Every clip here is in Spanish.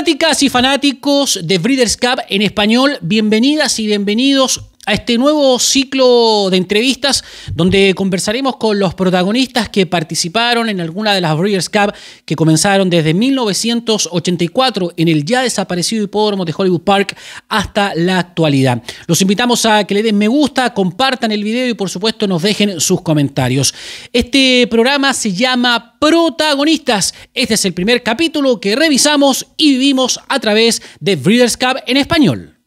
Fanáticas y fanáticos de Breeders' Cup en español, bienvenidas y bienvenidos a este nuevo ciclo de entrevistas donde conversaremos con los protagonistas que participaron en alguna de las Breeders' Cup que comenzaron desde 1984 en el ya desaparecido hipódromo de Hollywood Park hasta la actualidad. Los invitamos a que le den me gusta, compartan el video y por supuesto nos dejen sus comentarios. Este programa se llama Protagonistas. Este es el primer capítulo que revisamos y vivimos a través de Breeders' Cup en español.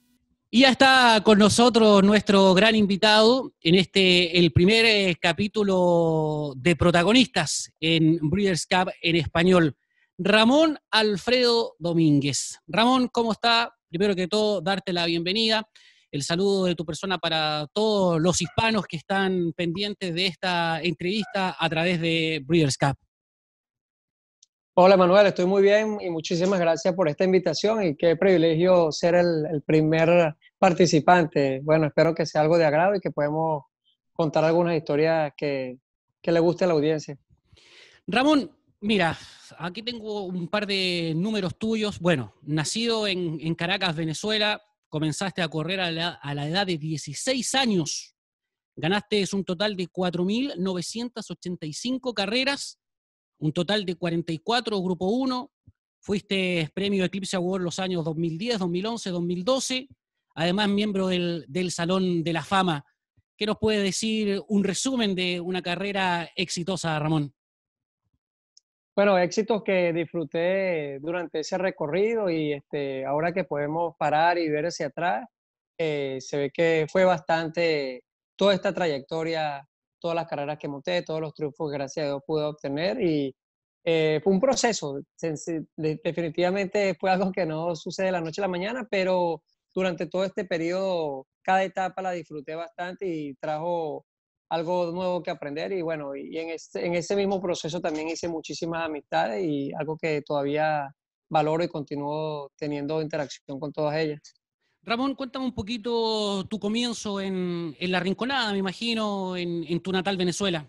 Y ya está con nosotros nuestro gran invitado en este, el primer eh, capítulo de protagonistas en Breeders' Cup en español, Ramón Alfredo Domínguez. Ramón, ¿cómo está? Primero que todo, darte la bienvenida, el saludo de tu persona para todos los hispanos que están pendientes de esta entrevista a través de Breeders' Cup. Hola Manuel, estoy muy bien y muchísimas gracias por esta invitación y qué privilegio ser el primer participante. Bueno, espero que sea algo de agrado y que podamos contar algunas historias que, le guste a la audiencia. Ramón, mira, aquí tengo un par de números tuyos. Bueno, nacido en, Caracas, Venezuela, comenzaste a correr a la, a la, edad de 16 años. Ganaste un total de 4.985 carreras, un total de 44 Grupo 1. Fuiste premio Eclipse Award los años 2010, 2011, 2012 además miembro del, Salón de la Fama. ¿Qué nos puede decir un resumen de una carrera exitosa, Ramón? Bueno, éxitos que disfruté durante ese recorrido y este, ahora que podemos parar y ver hacia atrás, eh, se ve que fue bastante toda esta trayectoria, todas las carreras que monté, todos los triunfos, que gracias a Dios, pude obtener y eh, fue un proceso. Definitivamente fue algo que no sucede la noche a la mañana, pero durante todo este periodo, cada etapa la disfruté bastante y trajo algo nuevo que aprender y bueno, y en, ese mismo proceso también hice muchísimas amistades y algo que todavía valoro y continúo teniendo interacción con todas ellas. Ramón, cuéntame un poquito tu comienzo en, La Rinconada, me imagino, en tu natal Venezuela.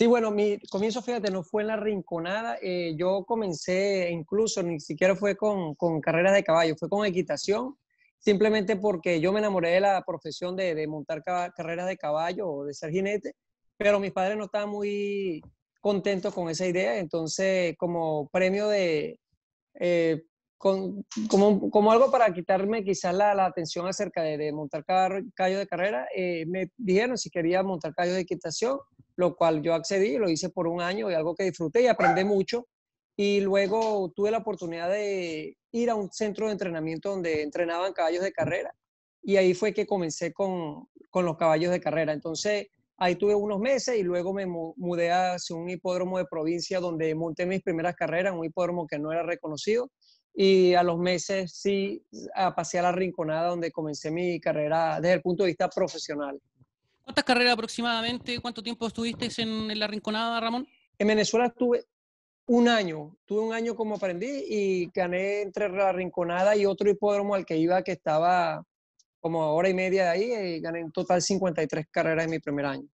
Sí, bueno, mi comienzo, fíjate, no fue en la rinconada. Eh, yo comencé, incluso ni siquiera fue con, carreras de caballo, fue con equitación, simplemente porque yo me enamoré de la profesión de, montar carreras de caballo o de ser jinete, pero mis padres no estaban muy contentos con esa idea. Entonces, como premio de, eh, como, como, algo para quitarme quizás la, atención acerca de, montar caballos de carrera, eh, me dijeron si quería montar caballos de equitación, lo cual yo accedí, lo hice por un año y algo que disfruté y aprendí mucho. Y luego tuve la oportunidad de ir a un centro de entrenamiento donde entrenaban caballos de carrera y ahí fue que comencé con, con los caballos de carrera. Entonces ahí tuve unos meses y luego me mudé hacia un hipódromo de provincia donde monté mis primeras carreras, un hipódromo que no era reconocido y a los meses sí a pasear a la Rinconada donde comencé mi carrera desde el punto de vista profesional. ¿Cuántas carreras aproximadamente? ¿Cuánto tiempo estuviste en, la Rinconada, Ramón? En Venezuela estuve un año, tuve un año como aprendí y gané entre la Rinconada y otro hipódromo al que iba que estaba como hora y media de ahí y eh, gané en total 53 carreras en mi primer año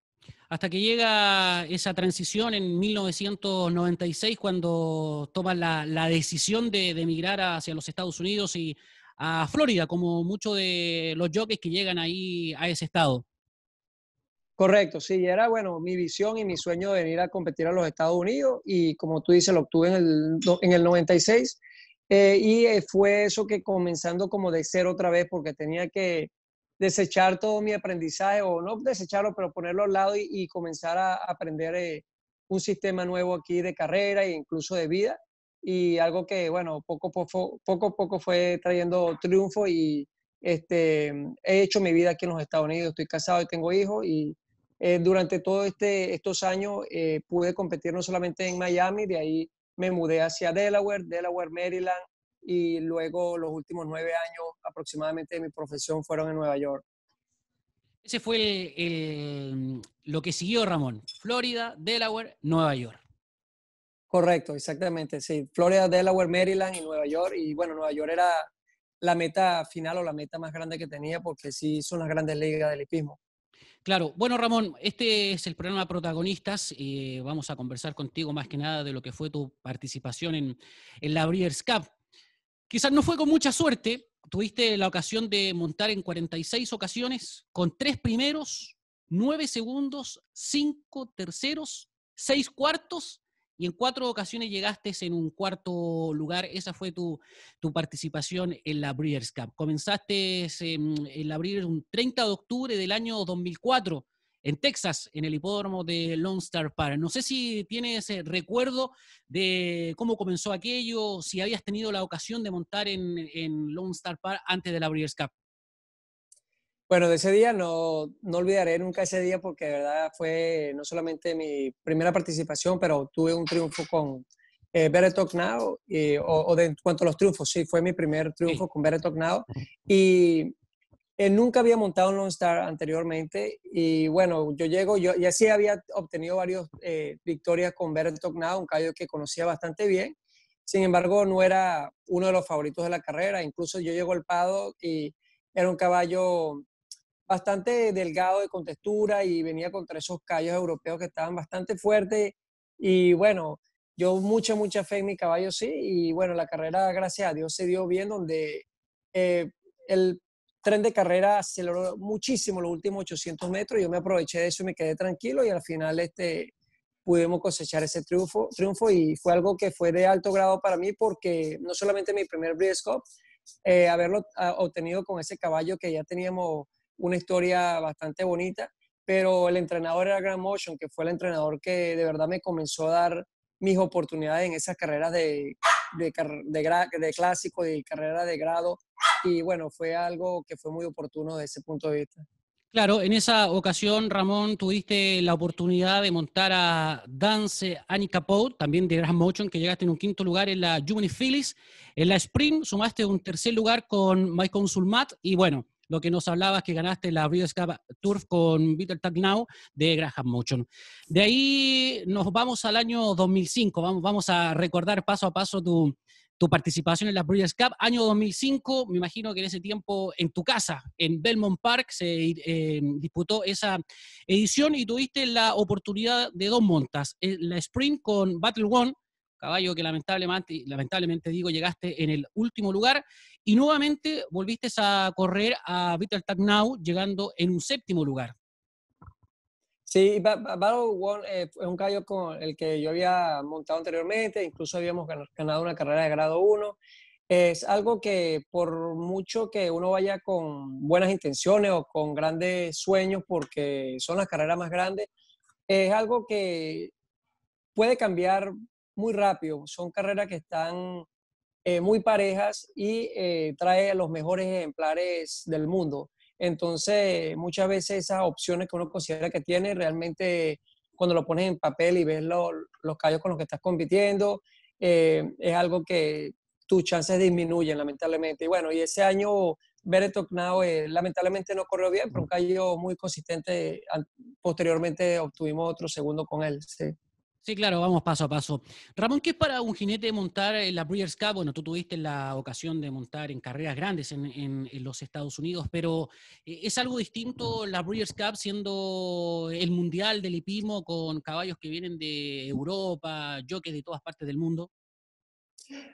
hasta que llega esa transición en 1996 cuando toma la, decisión de, emigrar hacia los Estados Unidos y a Florida, como muchos de los jockeys que llegan ahí a ese estado. Correcto, sí, era bueno mi visión y mi sueño de venir a competir a los Estados Unidos y como tú dices, lo obtuve en el, 96 y eh, eh, fue eso que comenzando como de cero otra vez porque tenía que desechar todo mi aprendizaje o no desecharlo, pero ponerlo al lado y, comenzar a aprender eh, un sistema nuevo aquí de carrera e incluso de vida. Y algo que, bueno, poco a poco, poco, poco fue trayendo triunfo y este, mm, he hecho mi vida aquí en los Estados Unidos. Estoy casado y tengo hijos y eh, durante todos este, estos años eh, pude competir no solamente en Miami, de ahí me mudé hacia Delaware, Delaware, Maryland, y luego los últimos nueve años aproximadamente de mi profesión fueron en Nueva York. Ese fue lo que siguió Ramón. Florida, Delaware, Nueva York. Correcto, exactamente. Sí, Florida, Delaware, Maryland y Nueva York. Y bueno, Nueva York era la meta final o la meta más grande que tenía porque sí son las grandes ligas del hipismo. Claro, bueno Ramón, este es el programa Protagonistas y vamos a conversar contigo más que nada de lo que fue tu participación en, en la Breeders' Cup, Quizás no fue con mucha suerte, tuviste la ocasión de montar en 46 ocasiones, con tres primeros, nueve segundos, cinco terceros, seis cuartos, y en cuatro ocasiones llegaste en un cuarto lugar. Esa fue tu, participación en la Breeders' Cup. Comenzaste en, em, en la Breeders un 30 de octubre del año 2004 en Texas, en el hipódromo de Lone Star Park. No sé si tienes eh, recuerdo de cómo comenzó aquello, si habías tenido la ocasión de montar en, Lone Star Park antes de la Breeders' Cup. Bueno, de ese día no, no olvidaré nunca ese día porque de verdad fue no solamente mi primera participación, pero tuve un triunfo con eh, Better Now, y, eh, o, de, en cuanto a los triunfos, sí, fue mi primer triunfo con Better Now. Y eh, nunca había montado un Lone Star anteriormente y bueno, yo llego, yo ya sí había obtenido varias eh, victorias con verde Tognado un caballo que conocía bastante bien. Sin embargo, no era uno de los favoritos de la carrera. Incluso yo llego al Pado y era un caballo bastante delgado de contextura y venía contra esos callos europeos que estaban bastante fuertes. Y bueno, yo mucha, mucha fe en mi caballo, sí. Y bueno, la carrera, gracias a Dios, se dio bien, donde eh, el tren de carrera aceleró muchísimo los últimos 800 metros. Yo me aproveché de eso y me quedé tranquilo y al final este, pudimos cosechar ese triunfo, triunfo y fue algo que fue de alto grado para mí porque no solamente mi primer Breeders' Cup, eh, haberlo ah, obtenido con ese caballo que ya teníamos una historia bastante bonita, pero el entrenador era Grand Motion, que fue el entrenador que de verdad me comenzó a dar mis oportunidades en esas carreras de de, de, de clásico y carrera de grado. Y bueno, fue algo que fue muy oportuno desde ese punto de vista. Claro, en esa ocasión, Ramón, tuviste la oportunidad de montar a Dance Annie Capote, también de Graham Motion, que llegaste en un quinto lugar en la Juvenile Phillies. En la Spring sumaste un tercer lugar con Michael Sulmat y bueno, lo que nos hablabas que ganaste la Breeders' Cup Turf con victor Tag Now de Graham Motion. De ahí nos vamos al año 2005, vamos, vamos a recordar paso a paso tu, participación en la Breeders' Cup. Año 2005, me imagino que en ese tiempo en tu casa, en Belmont Park, se eh, disputó esa edición y tuviste la oportunidad de dos montas, eh, la sprint con Battle One caballo que lamentablemente, lamentablemente digo, llegaste en el último lugar y nuevamente volviste a correr a Vital Tag Now llegando en un séptimo lugar. Sí, Battle One eh, es un caballo con el que yo había montado anteriormente, incluso habíamos ganado una carrera de grado 1. Es algo que por mucho que uno vaya con buenas intenciones o con grandes sueños, porque son las carreras más grandes, es algo que puede cambiar muy rápido. Son carreras que están eh, muy parejas y eh, trae los mejores ejemplares del mundo. Entonces, muchas veces esas opciones que uno considera que tiene, realmente cuando lo pones en papel y ves los callos con los que estás compitiendo, eh, es algo que tus chances disminuyen, lamentablemente. Y bueno, y ese año Beret eh, lamentablemente no corrió bien, pero un callo muy consistente. Posteriormente obtuvimos otro segundo con él. Sí. Sí, claro, vamos paso a paso. Ramón, ¿qué es para un jinete montar la Breeders' Cup? Bueno, tú tuviste la ocasión de montar en carreras grandes en, los Estados Unidos, pero eh, ¿es algo distinto la Breeders' Cup siendo el mundial del hipismo con caballos que vienen de Europa, jockeys de todas partes del mundo?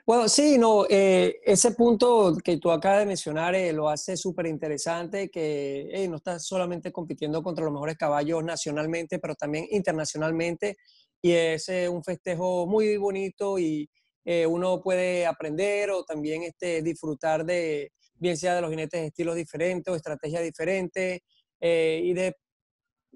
Bueno, sí, no, eh, ese punto que tú acabas de mencionar eh, lo hace súper interesante, que no estás solamente compitiendo contra los mejores caballos nacionalmente, pero también internacionalmente y es eh, un festejo muy bonito y eh, uno puede aprender o también este, disfrutar de, bien sea de los jinetes de estilos diferentes o estrategias diferentes eh, y de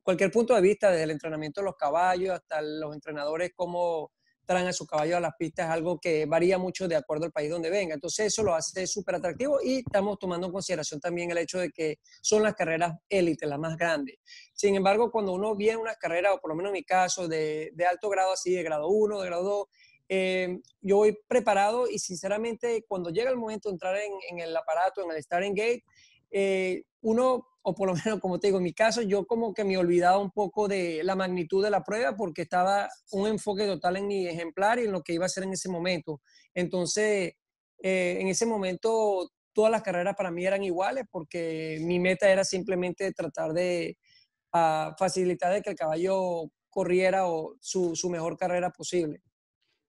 cualquier punto de vista, desde el entrenamiento de los caballos hasta los entrenadores, como traen a su caballo a las pistas es algo que varía mucho de acuerdo al país donde venga. Entonces eso lo hace súper atractivo y estamos tomando en consideración también el hecho de que son las carreras élite, las más grandes. Sin embargo, cuando uno viene a una carrera, o por lo menos en mi caso, de, alto grado así, de grado 1, de grado 2, eh, yo voy preparado y sinceramente cuando llega el momento de entrar en, el aparato, en el starting gate, eh, uno o por lo menos como te digo, en mi caso, yo como que me olvidaba un poco de la magnitud de la prueba porque estaba un enfoque total en mi ejemplar y en lo que iba a hacer en ese momento. Entonces, eh, en ese momento todas las carreras para mí eran iguales porque mi meta era simplemente tratar de ah, facilitar que el caballo corriera o su, mejor carrera posible.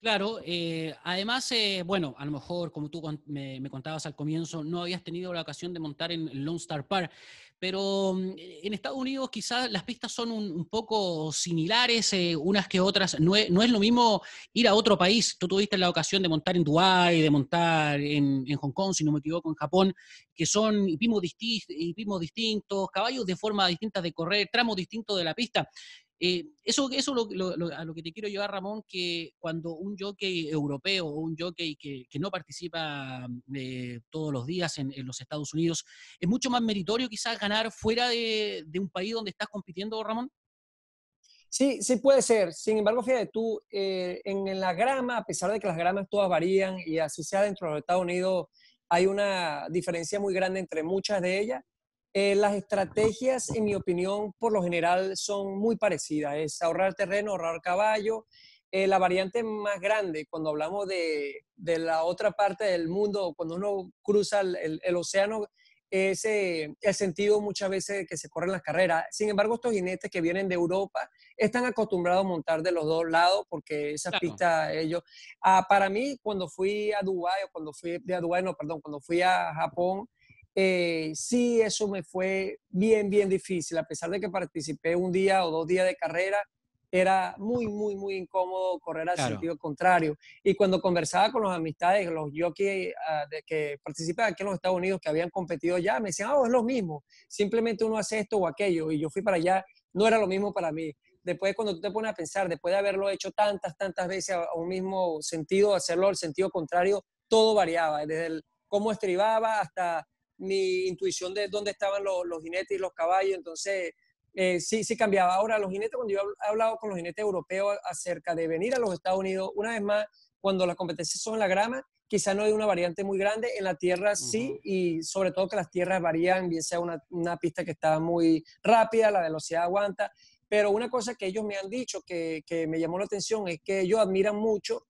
Claro, eh, además, eh, bueno, a lo mejor como tú me, contabas al comienzo, no habías tenido la ocasión de montar en Lone Star Park, pero mm, e-, en Estados Unidos quizás las pistas son un, poco similares eh, unas que otras. No es, lo mismo ir a otro país. Tú tuviste la ocasión de montar en Dubái, de montar en, en, Hong Kong, si no me equivoco, en Japón, que son vimos distintos, caballos de forma distintas de correr, tramos distintos de la pista. Eh, eso eso a lo que te quiero llevar, Ramón, que cuando un jockey europeo o un jockey que, no participa eh, todos los días en, los Estados Unidos, es mucho más meritorio quizás ganar fuera de, un país donde estás compitiendo, Ramón. Sí, sí puede ser. Sin embargo, fíjate tú, eh, en, en, la grama, a pesar de que las gramas todas varían y así sea dentro de los Estados Unidos, hay una diferencia muy grande entre muchas de ellas. Eh, las estrategias, en mi opinión, por lo general son muy parecidas. Es ahorrar terreno, ahorrar caballo. Eh, la variante más grande, cuando hablamos de, de, la otra parte del mundo, cuando uno cruza el, océano, es eh, el sentido muchas veces que se corren las carreras. Sin embargo, estos jinetes que vienen de Europa están acostumbrados a montar de los dos lados porque esa pista ellos... Ah, para mí, cuando fui a Dubái, o cuando fui perdón, cuando fui a Japón, eh, sí, eso me fue bien, bien difícil. A pesar de que participé un día o dos días de carrera, era muy, muy, muy incómodo correr al sentido contrario. Y cuando conversaba con los amistades, los jockeys que, ah, participaban aquí en los Estados Unidos, que habían competido ya, me decían, oh, es lo mismo, simplemente uno hace esto o aquello. Y yo fui para allá, no era lo mismo para mí. Después, cuando tú te pones a pensar, después de haberlo hecho tantas, tantas veces a, un mismo sentido, hacerlo al sentido contrario, todo variaba, desde el cómo estribaba hasta mi intuición de dónde estaban los, jinetes y los caballos, entonces eh, sí, sí cambiaba. Ahora, los jinetes, cuando yo he hablado con los jinetes europeos acerca de venir a los Estados Unidos, una vez más, cuando las competencias son en la grama, quizá no hay una variante muy grande, en la tierra sí, y sobre todo que las tierras varían, bien sea una, pista que está muy rápida, la velocidad aguanta, pero una cosa que ellos me han dicho que, que, me llamó la atención es que ellos admiran mucho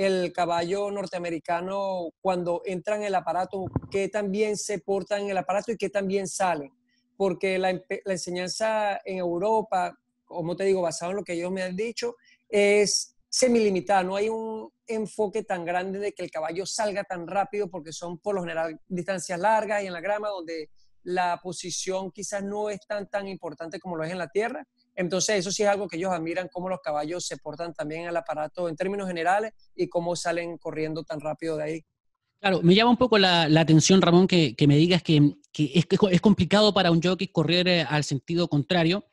el caballo norteamericano cuando entra en el aparato, qué también se porta en el aparato y qué también sale. Porque la, enseñanza en Europa, como te digo, basado en lo que ellos me han dicho, es semilimitada. No hay un enfoque tan grande de que el caballo salga tan rápido porque son por lo general distancias largas y en la grama donde la posición quizás no es tan, tan importante como lo es en la tierra. Entonces, eso sí es algo que ellos admiran, cómo los caballos se portan también al aparato en términos generales y cómo salen corriendo tan rápido de ahí. Claro, me llama un poco la, atención, Ramón, que, que, me digas que, que es, complicado para un jockey correr eh, al sentido contrario,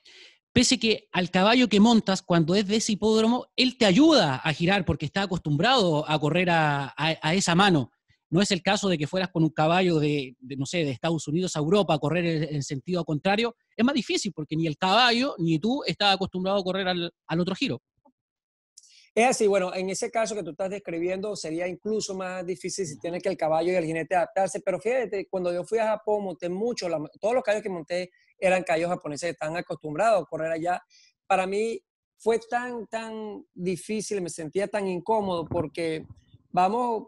pese que al caballo que montas, cuando es de ese hipódromo, él te ayuda a girar porque está acostumbrado a correr a, a esa mano. No es el caso de que fueras con un caballo de, no sé, de Estados Unidos a Europa a correr en, sentido contrario. Es más difícil porque ni el caballo ni tú estás acostumbrado a correr al, otro giro. Es así, bueno, en ese caso que tú estás describiendo sería incluso más difícil si tienes que el caballo y el jinete adaptarse, pero fíjate, cuando yo fui a Japón monté mucho, todos los caballos que monté eran caballos japoneses, están acostumbrados a correr allá. Para mí fue tan, tan difícil, me sentía tan incómodo porque vamos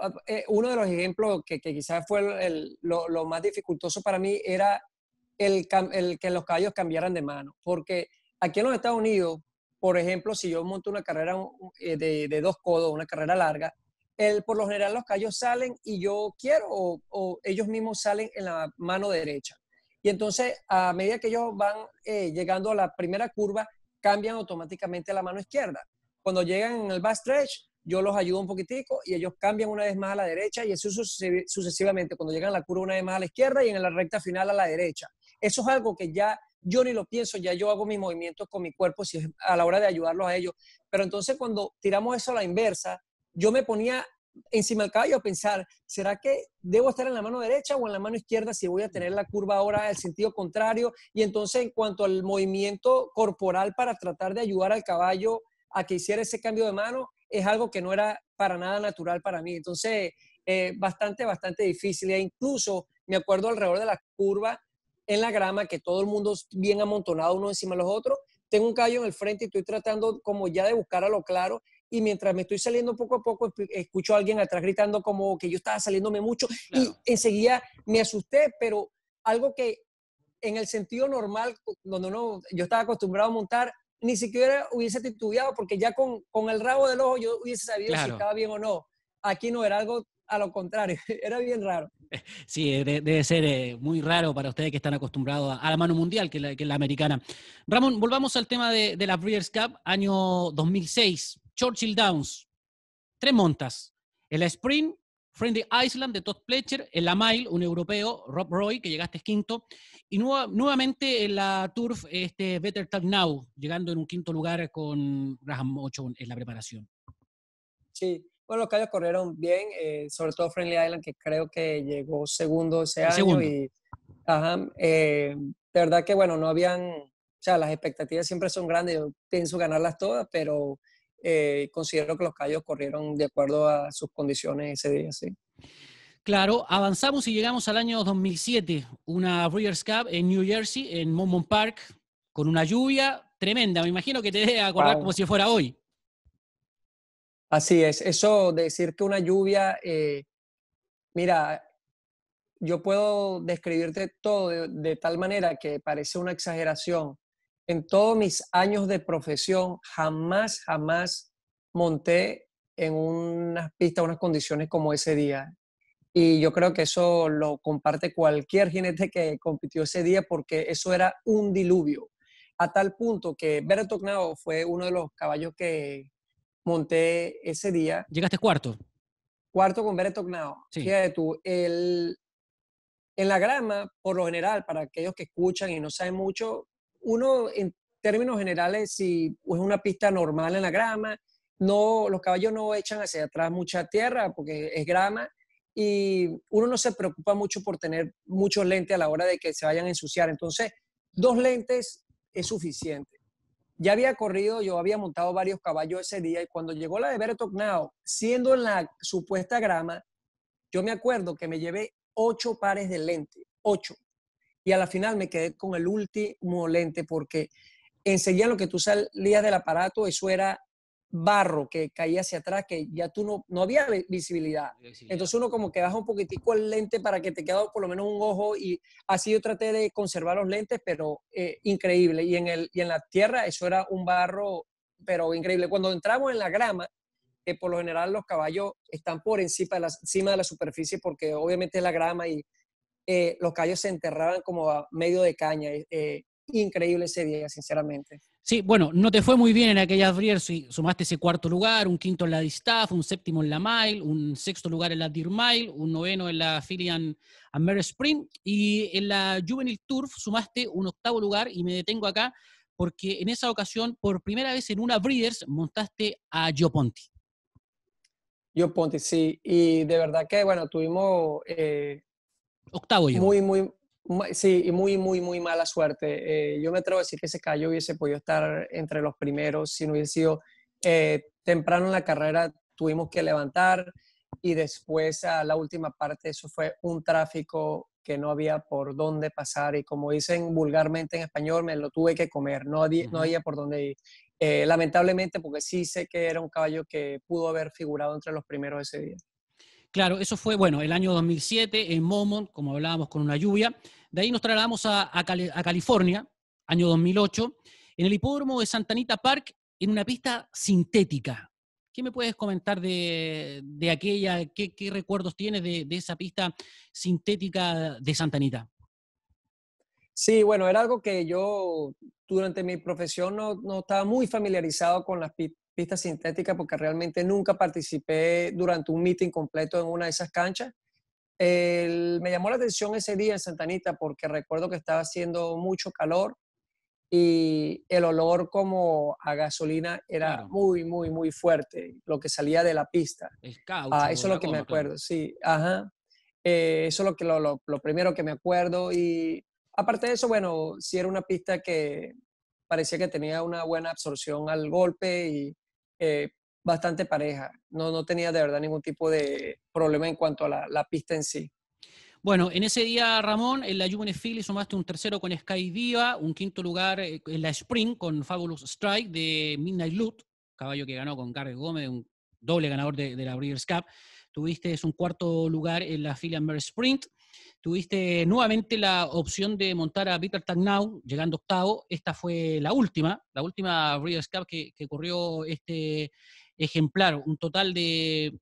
Ah, eh, uno de los ejemplos que, quizás fue lo, más dificultoso para mí era el, que los caballos cambiaran de mano, porque aquí en los Estados Unidos, por ejemplo, si yo monto una carrera eh, de, dos codos, una carrera larga, por lo general los caballos salen y yo quiero, o, ellos mismos salen en la mano derecha. Y entonces, a medida que ellos van eh, llegando a la primera curva, cambian automáticamente la mano izquierda. Cuando llegan en el stretch, yo los ayudo un poquitico y ellos cambian una vez más a la derecha y eso sucesivamente, cuando llegan a la curva una vez más a la izquierda y en la recta final a la derecha. Eso es algo que ya yo ni lo pienso, ya yo hago mis movimientos con mi cuerpo a la hora de ayudarlos a ellos. Pero entonces cuando tiramos eso a la inversa, yo me ponía encima del caballo a pensar, ¿será que debo estar en la mano derecha o en la mano izquierda si voy a tener la curva ahora al sentido contrario? Y entonces en cuanto al movimiento corporal para tratar de ayudar al caballo a que hiciera ese cambio de mano, es algo que no era para nada natural para mí. Entonces, eh, bastante, bastante difícil. E incluso me acuerdo alrededor de la curva en la grama, que todo el mundo bien amontonado uno encima de los otros. Tengo un callo en el frente y estoy tratando como ya de buscar a lo claro. Y mientras me estoy saliendo poco a poco, escucho a alguien atrás gritando como que yo estaba saliéndome mucho. Y enseguida me asusté, pero algo que en el sentido normal, donde no yo estaba acostumbrado a montar, ni siquiera hubiese titubeado, porque ya con, el rabo del ojo yo hubiese sabido si estaba bien o no. Aquí no era algo a lo contrario, era bien raro. Sí, debe ser eh, muy raro para ustedes que están acostumbrados a la mano mundial, que la, la americana. Ramón, volvamos al tema de, la Breeders' Cup, año 2006, Churchill Downs, tres montas, el sprint, Friendly Island de Todd Pletcher, en La Mile, un europeo, Rob Roy, que llegaste quinto, y nuevamente en la Turf este, Better Talk Now, llegando en un quinto lugar con Graham Ocho en la preparación. Sí, bueno, los callos corrieron bien, eh, sobre todo Friendly Island, que creo que llegó segundo ese año. Y, eh, de verdad que, bueno, no habían, o sea, las expectativas siempre son grandes, yo pienso ganarlas todas, pero eh, considero que los callos corrieron de acuerdo a sus condiciones ese día, Claro, avanzamos y llegamos al año 2007, una Breeders' Cup en New Jersey, en Monmouth Park, con una lluvia tremenda. Me imagino que te deja acordar como si fuera hoy. Así es, eso decir que una lluvia, eh, mira, yo puedo describirte todo de, tal manera que parece una exageración, en todos mis años de profesión, jamás, jamás monté en unas pistas, unas condiciones como ese día. Y yo creo que eso lo comparte cualquier jinete que compitió ese día porque eso era un diluvio. A tal punto que Beretognado fue uno de los caballos que monté ese día. Llegaste cuarto. Cuarto con Beretognado. Sí. Fíjate tú, el, en la grama, por lo general, para aquellos que escuchan y no saben mucho, uno en términos generales, si es una pista normal en la grama, no, los caballos no echan hacia atrás mucha tierra porque es grama y uno no se preocupa mucho por tener muchos lentes a la hora de que se vayan a ensuciar. Entonces, dos lentes es suficiente. Ya había corrido, yo había montado varios caballos ese día y cuando llegó la de Bertocnao, siendo en la supuesta grama, yo me acuerdo que me llevé ocho pares de lentes, ocho y a la final me quedé con el último lente porque enseguida lo que tú salías del aparato, eso era barro que caía hacia atrás, que ya tú no, no había visibilidad. Entonces uno como que baja un poquitico el lente para que te quede por lo menos un ojo y así yo traté de conservar los lentes, pero eh, increíble. Y en, el, y en la tierra eso era un barro, pero increíble. Cuando entramos en la grama, que por lo general los caballos están por encima de, la, encima de la superficie porque obviamente es la grama y eh, los callos se enterraban como a medio de caña. Eh, eh, increíble ese día, sinceramente. Sí, bueno, no te fue muy bien en aquellas Breeders, sumaste ese cuarto lugar, un quinto en la Distaff, un séptimo en la Mile, un sexto lugar en la Deer Mile, un noveno en la Filian Amber Spring y en la Juvenile Turf sumaste un octavo lugar y me detengo acá porque en esa ocasión, por primera vez en una Breeders, montaste a Gio Ponti. Joe Ponti, sí, y de verdad que, bueno, tuvimos Octavo Muy, muy, sí, y muy, muy, muy mala suerte. Eh, yo me atrevo a decir que ese caballo hubiese podido estar entre los primeros si no hubiese sido eh, temprano en la carrera, tuvimos que levantar y después a la última parte eso fue un tráfico que no había por dónde pasar y como dicen vulgarmente en español, me lo tuve que comer, no había, por dónde ir. Eh, lamentablemente, porque sí sé que era un caballo que pudo haber figurado entre los primeros ese día. Claro, eso fue, bueno, el año 2007 en Momon, como hablábamos, con una lluvia. De ahí nos trasladamos a, California, año 2008, en el hipódromo de Santanita Park, en una pista sintética. ¿Qué me puedes comentar de, aquella? Qué, recuerdos tienes de, esa pista sintética de Santanita? Sí, bueno, era algo que yo durante mi profesión no, estaba muy familiarizado con las, pistas pista sintética porque realmente nunca participé durante un meeting completo en una de esas canchas. me llamó la atención ese día en Santanita porque recuerdo que estaba haciendo mucho calor y el olor como a gasolina era muy, muy, muy fuerte, lo que salía de la pista. ah, eso es lo que me acuerdo, sí, ajá. Eh, eso es lo, que, lo, lo, lo primero que me acuerdo y aparte de eso, bueno, sí era una pista que parecía que tenía una buena absorción al golpe y eh, bastante pareja. No, no tenía de verdad ningún tipo de problema en cuanto a la, pista en sí. Bueno, en ese día, Ramón, en la hizo Philly sumaste un tercero con Sky Diva un quinto lugar eh, en la Sprint con Fabulous Strike de Midnight Loot, caballo que ganó con Gary Gómez, un doble ganador de, la Breeders' Cup. Tuviste un cuarto lugar en la Philly Amber Sprint, Tuviste nuevamente la opción de montar a Peter Tagnau, llegando octavo. Esta fue la última, la última Breeders' Cup que, que corrió este ejemplar. Un total de,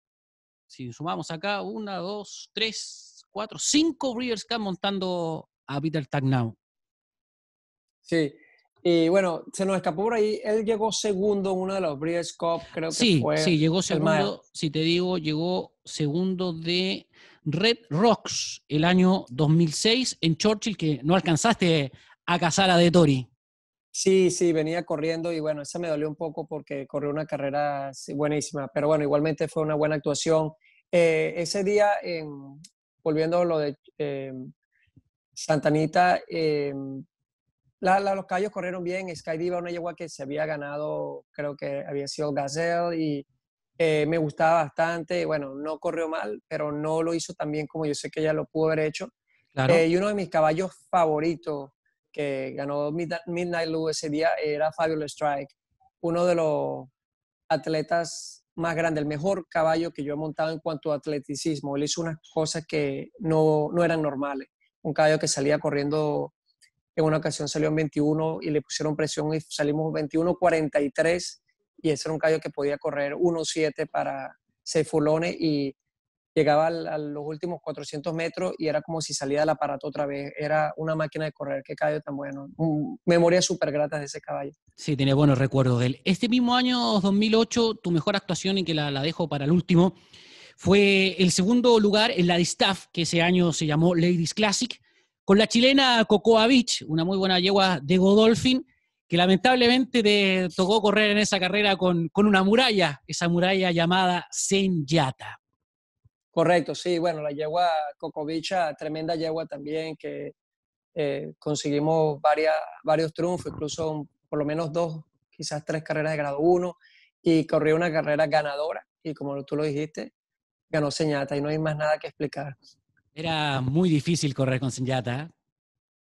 si sumamos acá, una, dos, tres, cuatro, cinco Breeders' Cup montando a Peter Tagnau. Sí, y bueno, se nos escapó por ahí. Él llegó segundo en uno de los Breeders' Cup, creo que sí, fue. Sí, llegó segundo. Si te digo, llegó segundo de Red Rocks, el año 2006, en Churchill, que no alcanzaste a casar a De Tori. Sí, sí, venía corriendo y bueno, esa me dolió un poco porque corrió una carrera buenísima, pero bueno, igualmente fue una buena actuación. Eh, ese día, volviendo a lo de em, Santanita, em, los callos corrieron bien. Sky Diva, una yegua que se había ganado, creo que había sido Gazelle y eh, me gustaba bastante, bueno, no corrió mal, pero no lo hizo tan bien como yo sé que ella lo pudo haber hecho. Eh, y uno de mis caballos favoritos que ganó Midnight Lou ese día era Fabulous Strike, uno de los atletas más grandes, el mejor caballo que yo he montado en cuanto a atleticismo. Él hizo unas cosas que no, no eran normales. Un caballo que salía corriendo, en una ocasión salió en 21 y le pusieron presión y salimos 21-43 y ese era un caballo que podía correr 1.7 para seis y llegaba a los últimos 400 metros y era como si salía del aparato otra vez. Era una máquina de correr, qué caballo tan bueno. Mm, memorias súper gratas de ese caballo. Sí, tiene buenos recuerdos de él. Este mismo año 2008, tu mejor actuación, y que la, la dejo para el último, fue el segundo lugar en la Distaff, que ese año se llamó Ladies Classic, con la chilena Cocoa Beach, una muy buena yegua de Godolphin que lamentablemente te tocó correr en esa carrera con, una muralla, esa muralla llamada Senyata. Correcto, sí, bueno, la yegua Cocovicha, tremenda yegua también, que eh, conseguimos varios triunfos, incluso por lo menos dos, quizás tres carreras de grado uno. y corrió una carrera ganadora, y como tú lo dijiste, ganó Senyata. y no hay más nada que explicar. Era muy difícil correr con Senyata. ¿eh?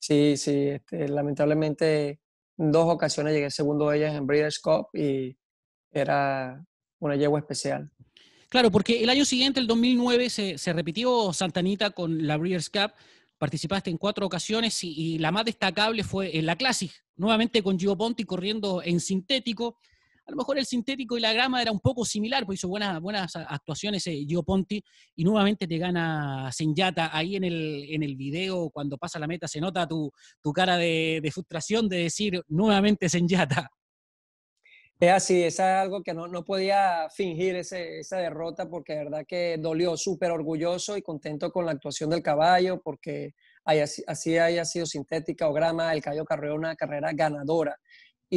Sí, sí, este, lamentablemente dos ocasiones llegué segundo de ellas en Breeders' Cup y era una yegua especial. Claro, porque el año siguiente, el 2009, se, se repitió Santanita con la Breeders' Cup. Participaste en cuatro ocasiones y, y la más destacable fue en la Classic, nuevamente con Gio Ponti corriendo en sintético a lo mejor el sintético y la grama era un poco similar, pues hizo buenas, buenas actuaciones eh, Gio Ponti y nuevamente te gana Senyata. Ahí en el, en el video, cuando pasa la meta, se nota tu, tu cara de, frustración de decir nuevamente Senyata. Es así, es algo que no, no podía fingir esa derrota porque de verdad que dolió súper orgulloso y contento con la actuación del caballo porque así haya sido sintética o grama, el caballo carreó una carrera ganadora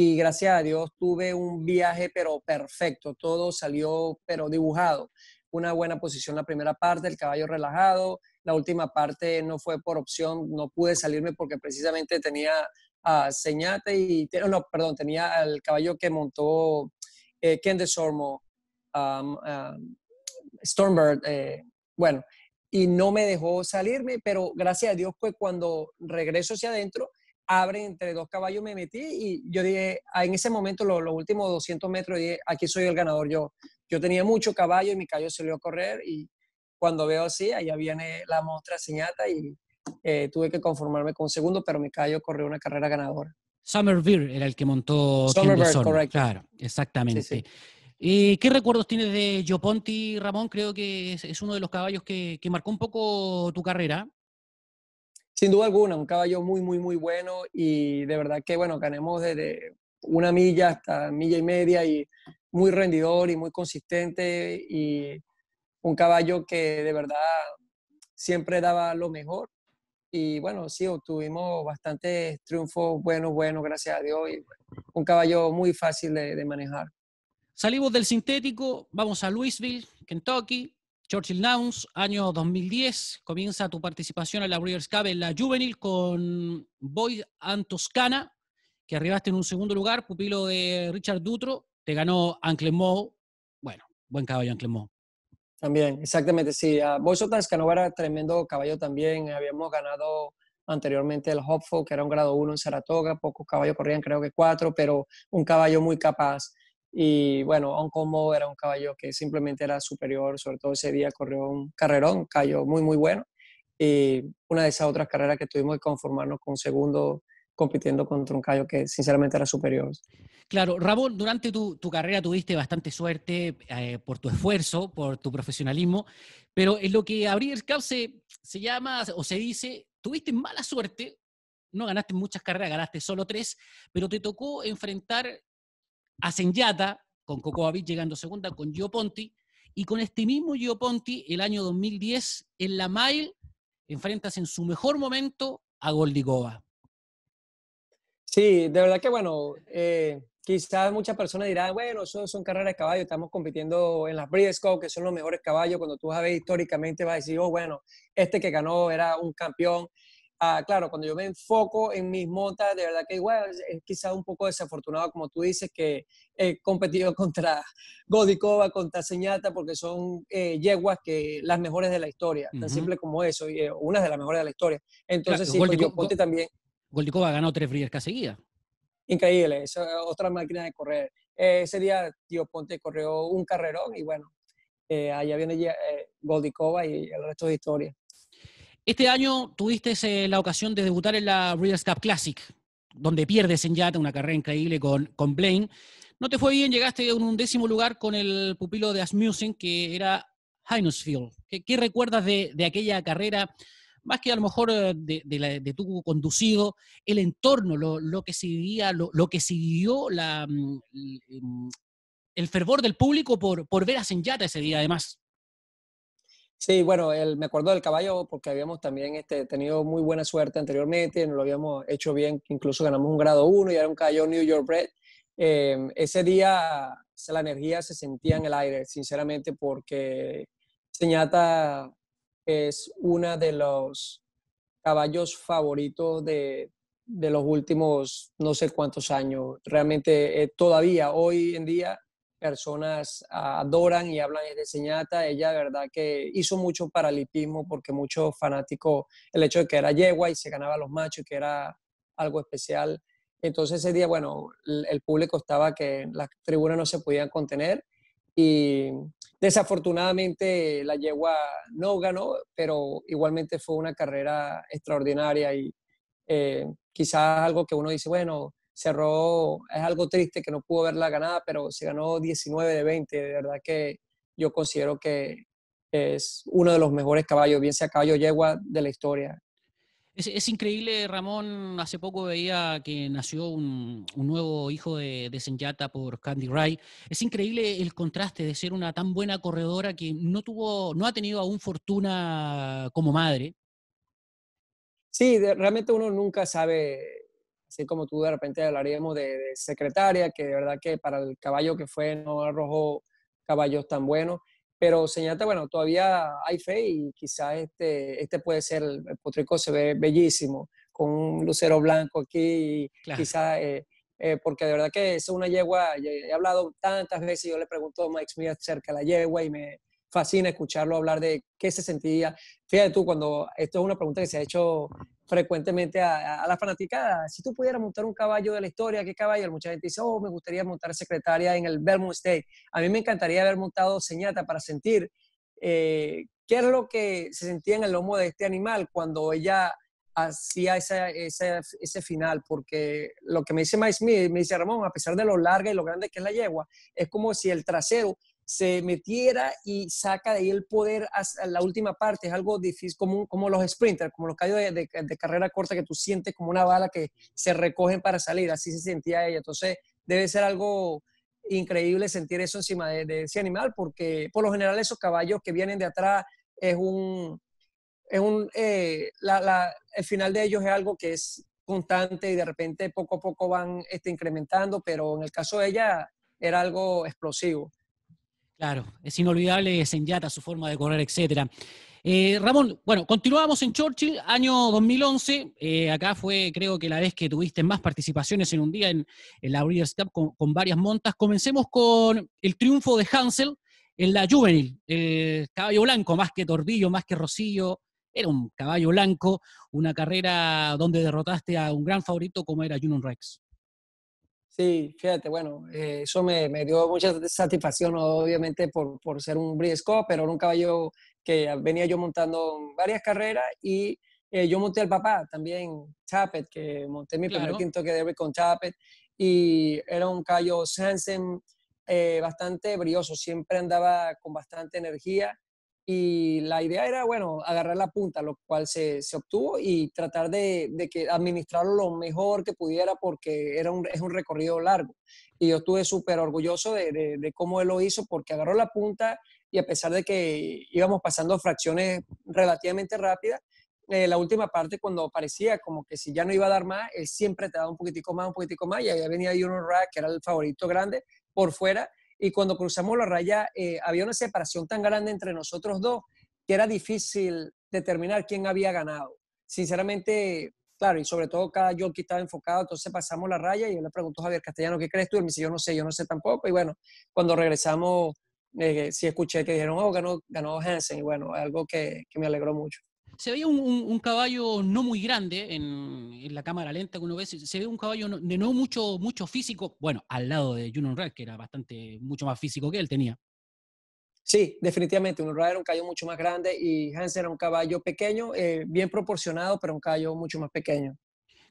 y gracias a Dios tuve un viaje pero perfecto, todo salió pero dibujado. Una buena posición la primera parte, el caballo relajado, la última parte no fue por opción, no pude salirme porque precisamente tenía a Señate y, no, perdón, tenía al caballo que montó eh, Ken Sormo, Stormbird, eh, bueno, y no me dejó salirme, pero gracias a Dios fue cuando regreso hacia adentro abre entre dos caballos, me metí y yo dije, ah, en ese momento, los, últimos 200 metros, aquí soy el ganador yo. Yo tenía mucho caballo y mi caballo salió a correr y cuando veo así, allá viene la mostra señata y eh, tuve que conformarme con un segundo, pero mi caballo corrió una carrera ganadora. Summerville era el que montó Beer, correcto. Claro, exactamente. ¿Y qué recuerdos tienes de Ponti, Ramón? Creo que es, uno de los caballos que, que, marcó un poco tu carrera. Sin duda alguna, un caballo muy, muy, muy bueno y de verdad que, bueno, ganemos desde una milla hasta milla y media y muy rendidor y muy consistente y un caballo que de verdad siempre daba lo mejor y bueno, sí, obtuvimos bastantes triunfos bueno buenos, gracias a Dios, y un caballo muy fácil de, de, manejar. Salimos del sintético, vamos a Louisville, Kentucky, Churchill Downs, año 2010, comienza tu participación en la Breeders' Cup en la Juvenil con Boyd Antoscana, que arribaste en un segundo lugar, pupilo de Richard Dutro, te ganó Anclemo, bueno, buen caballo Anclemo. También, exactamente, sí. Uh, ah, Antoscana era tremendo caballo también, habíamos ganado anteriormente el Hopfo, que era un grado 1 en Saratoga, pocos caballos corrían, creo que cuatro, pero un caballo muy capaz. Y bueno, Oncomo era un caballo que simplemente era superior, sobre todo ese día corrió un carrerón, cayó muy, muy bueno. Y eh, una de esas otras carreras que tuvimos que conformarnos con un segundo compitiendo contra un callo que sinceramente era superior. Claro, Ramón, durante tu, carrera tuviste bastante suerte eh, por tu esfuerzo, por tu profesionalismo, pero en lo que a el se, se llama o se dice, tuviste mala suerte, no ganaste muchas carreras, ganaste solo tres, pero te tocó enfrentar a Senyata, con Coco llegando segunda, con Gio Ponti, y con este mismo Gio Ponti, el año 2010, en la Mile, enfrentas en su mejor momento a Goldigoa. Sí, de verdad que bueno, eh, quizás muchas personas dirán, bueno, eso son carreras de caballo, estamos compitiendo en las Breeders' que son los mejores caballos, cuando tú sabes históricamente vas a decir, oh, bueno, este que ganó era un campeón, Ah, claro, cuando yo me enfoco en mis motas de verdad que, igual es quizá un poco desafortunado, como tú dices, que he competido contra Godikova, contra Señata, porque son eh, yeguas que las mejores de la historia, tan simple como eso, y eh, una de las mejores de la historia. Entonces, sí, ponte pues, también. Goldikova ganó tres briescas seguidas. Increíble, es otra máquina de correr. Eh, ese día, tío Ponte corrió un carrerón y bueno, allá viene Goldikova y el resto de historia. Este año tuviste eh, la ocasión de debutar en la Breeders' Cup Classic, donde pierdes en Yata una carrera increíble con, Blaine. No te fue bien, llegaste en un undécimo lugar con el pupilo de Asmussen, que era Heinosfield. ¿Qué, recuerdas de, aquella carrera? Más que a lo mejor eh, de, tu conducido, el entorno, lo, lo que lo, que siguió la, mm, mm, el fervor del público por, por ver a Senyata ese día, además. Sí, bueno, me acuerdo del caballo porque habíamos también este, tenido muy buena suerte anteriormente, lo habíamos hecho bien, incluso ganamos un grado 1 y era un caballo New York Bred. Em, ese día la energía se sentía en el aire, sinceramente, porque Señata es uno de los caballos favoritos de, los últimos no sé cuántos años. Realmente eh, todavía hoy en día personas adoran y hablan de Señata. Ella, verdad, que hizo mucho paralipismo porque muchos fanáticos, el hecho de que era yegua y se ganaba los machos, que era algo especial. Entonces ese día, bueno, el público estaba que las tribunas no se podían contener y desafortunadamente la yegua no ganó, pero igualmente fue una carrera extraordinaria y eh, quizás algo que uno dice, bueno, cerró, es algo triste que no pudo la ganada, pero se ganó 19 de 20, de verdad que yo considero que es uno de los mejores caballos, bien sea caballo yegua de la historia. Es, increíble, Ramón. Hace poco veía que nació un, nuevo hijo de, de Senyata por Candy Ray. Es increíble el contraste de ser una tan buena corredora que no tuvo, no ha tenido aún fortuna como madre. Sí, realmente uno nunca sabe así como tú de repente hablaríamos de, secretaria, que de verdad que para el caballo que fue no arrojó caballos tan buenos, pero señalte, bueno, todavía hay fe y quizás este, este puede ser, el, potrico se ve bellísimo, con un lucero blanco aquí, quizás... Eh, eh, porque de verdad que es una yegua, he hablado tantas veces, yo le pregunto a Mike Smith acerca de la yegua y me fascina escucharlo hablar de qué se sentía. Fíjate tú, cuando, esto es una pregunta que se ha hecho frecuentemente a, a, la fanaticada. Si tú pudieras montar un caballo de la historia, ¿qué caballo? Mucha gente dice, oh, me gustaría montar secretaria en el Belmont State. A mí me encantaría haber montado señata para sentir eh, qué es lo que se sentía en el lomo de este animal cuando ella hacía ese final, porque lo que me dice Mike me dice Ramón, a pesar de lo larga y lo grande que es la yegua, es como si el trasero se metiera y saca de ahí el poder hasta la última parte. Es algo difícil, como, como los sprinters, como los caballos de, de, carrera corta que tú sientes como una bala que se recogen para salir. Así se sentía ella. Entonces, debe ser algo increíble sentir eso encima de, ese animal, porque por lo general esos caballos que vienen de atrás es un. Es un eh, la, el final de ellos es algo que es constante y de repente poco a poco van este, incrementando, pero en el caso de ella era algo explosivo. Claro, es inolvidable Senyata, su forma de correr, etcétera. Eh, Ramón, bueno, continuamos en Churchill, año 2011. Eh, acá fue, creo que la vez que tuviste más participaciones en un día en, la Breeders' Cup con, varias montas. Comencemos con el triunfo de Hansel en la Juvenil. Eh, caballo blanco, más que Tordillo, más que rocío. era un caballo blanco. Una carrera donde derrotaste a un gran favorito como era Junon Rex. Sí, fíjate, bueno, eh, eso me, me, dio mucha satisfacción, obviamente, por, ser un brisco, pero era un caballo que venía yo montando varias carreras y eh, yo monté al papá también, Chapet, que monté mi primer quinto que debe con Chapet y era un caballo Sansen eh, bastante brioso, siempre andaba con bastante energía y la idea era, bueno, agarrar la punta, lo cual se, se obtuvo y tratar de, de, que administrarlo lo mejor que pudiera porque era un, es un recorrido largo. Y yo estuve súper orgulloso de, de, cómo él lo hizo porque agarró la punta y a pesar de que íbamos pasando fracciones relativamente rápidas, eh, la última parte cuando parecía como que si ya no iba a dar más, él siempre te daba un poquitico más, un poquitico más y ahí venía Juno Rack, que era el favorito grande, por fuera y cuando cruzamos la raya, eh, había una separación tan grande entre nosotros dos que era difícil determinar quién había ganado. Sinceramente, claro, y sobre todo cada jockey estaba enfocado, entonces pasamos la raya y yo le pregunto a Javier Castellano, ¿qué crees tú? Él me dice, yo no sé, yo no sé tampoco. Y bueno, cuando regresamos, eh, sí escuché que dijeron, oh, ganó, ganó Hansen, y bueno, algo que, que me alegró mucho se veía un, un, caballo no muy grande en, en, la cámara lenta que uno ve, se, ve un caballo de no mucho, mucho físico, bueno, al lado de Junon Rad, que era bastante, mucho más físico que él tenía. Sí, definitivamente, un Rad era un caballo mucho más grande y Hansen era un caballo pequeño, eh, bien proporcionado, pero un caballo mucho más pequeño.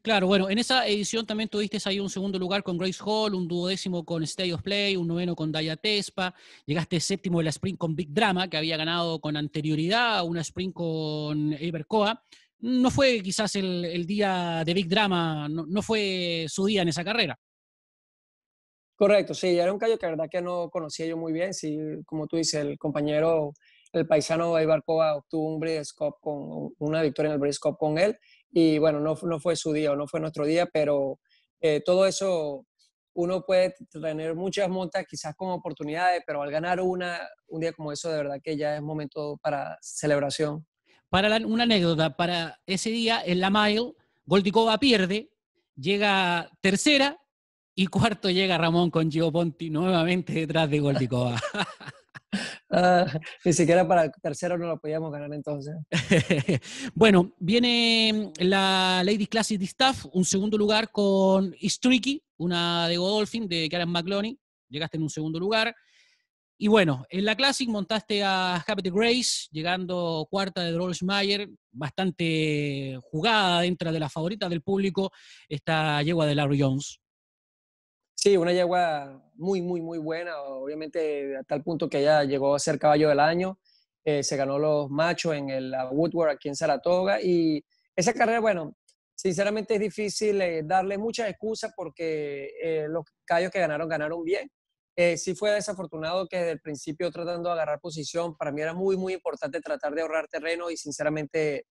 Claro, bueno, en esa edición también tuviste ahí un segundo lugar con Grace Hall, un duodécimo con State of Play, un noveno con Daya Tespa, llegaste séptimo en la sprint con Big Drama, que había ganado con anterioridad una sprint con Ibercoa. No fue quizás el, día de Big Drama, no, fue su día en esa carrera. Correcto, sí, era un callo que la verdad que no conocía yo muy bien, sí, como tú dices, el compañero, el paisano Ibarcoa obtuvo un con una victoria en el Breeders' Cup con él, y bueno, no, no fue su día o no fue nuestro día, pero eh, todo eso, uno puede tener muchas montas quizás con oportunidades, pero al ganar una, un día como eso, de verdad que ya es momento para celebración. Para una anécdota, para ese día en la Mile, Goldicova pierde, llega tercera y cuarto llega Ramón con Gio Ponti nuevamente detrás de Goldicova. ah, ni siquiera para tercero no lo podíamos ganar entonces. bueno, viene mm, la Lady Classic Staff un segundo lugar con Streaky, una de Godolphin, de Karen McLoney. Llegaste en un segundo lugar. Y bueno, en la Classic montaste a Happy Grace, llegando cuarta de Droll Mayer, bastante jugada dentro de las favoritas del público, esta yegua de Larry Jones. Sí, una yegua muy, muy, muy buena, obviamente a tal punto que ella llegó a ser caballo del año, eh, se ganó los machos en el Woodward aquí en Saratoga y esa carrera, bueno, sinceramente es difícil eh, darle muchas excusas porque eh, los caballos que ganaron ganaron bien. sí fue desafortunado que desde el principio tratando de agarrar posición, para mí era muy, muy importante tratar de ahorrar terreno y sinceramente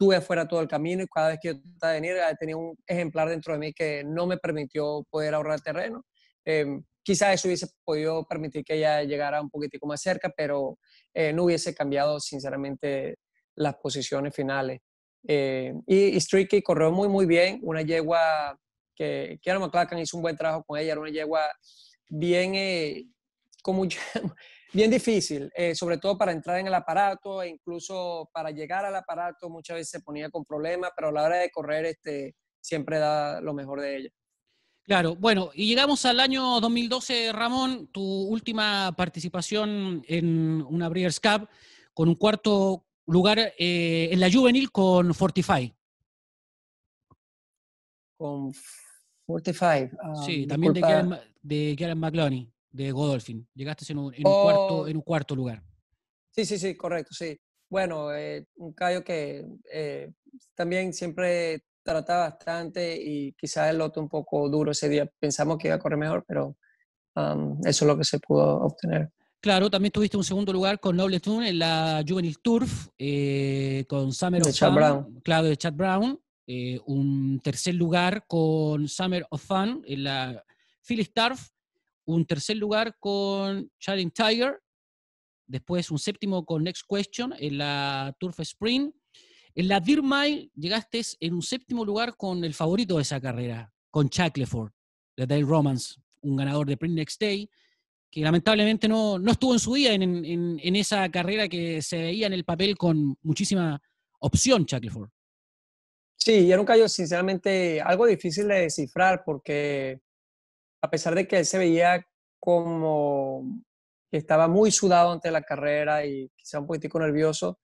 estuve afuera todo el camino y cada vez que yo trataba de venir ah, tenía un ejemplar dentro de mí que no me permitió poder ahorrar terreno. Em, quizás eso hubiese podido permitir que ella llegara un poquitico más cerca, pero eh, no hubiese cambiado sinceramente las posiciones finales. Eh, y, Streaky corrió muy, muy bien, una yegua que Kiara McClacken hizo un buen trabajo con ella, era una yegua bien, eh, como bien difícil, eh, sobre todo para entrar en el aparato e incluso para llegar al aparato muchas veces se ponía con problemas, pero a la hora de correr este, siempre da lo mejor de ella. Claro, bueno, y llegamos al año 2012, Ramón, tu última participación en una Breeders' Cup con un cuarto lugar eh, en la juvenil con Fortify. Con Fortify. Ah, sí, también de Karen de de Godolphin. Llegaste en un, cuarto, oh. en un, cuarto, lugar. Sí, sí, sí, correcto, sí. Bueno, eh, un callo que eh, también siempre trataba bastante y quizás el lote un poco duro ese día. Pensamos que iba a correr mejor, pero eso es lo que se pudo obtener. Claro, también tuviste un segundo lugar con Noble Tune en la Juvenile Turf, eh, con Summer of Fun, claro, de Chad Brown. un tercer lugar con Summer of Fun en la Philly Turf un tercer lugar con Charlie Tiger, después un séptimo con Next Question en la Turf Spring. En la Deer Mile llegaste en un séptimo lugar con el favorito de esa carrera, con Shackleford, de Dale Romance, un ganador de Print Next Day, que lamentablemente no, no estuvo en su día en, esa carrera que se veía en el papel con muchísima opción, Shackleford. Sí, era un callo sinceramente algo difícil de descifrar porque a pesar de que él se veía como que estaba muy sudado ante la carrera y quizá un poquitico nervioso,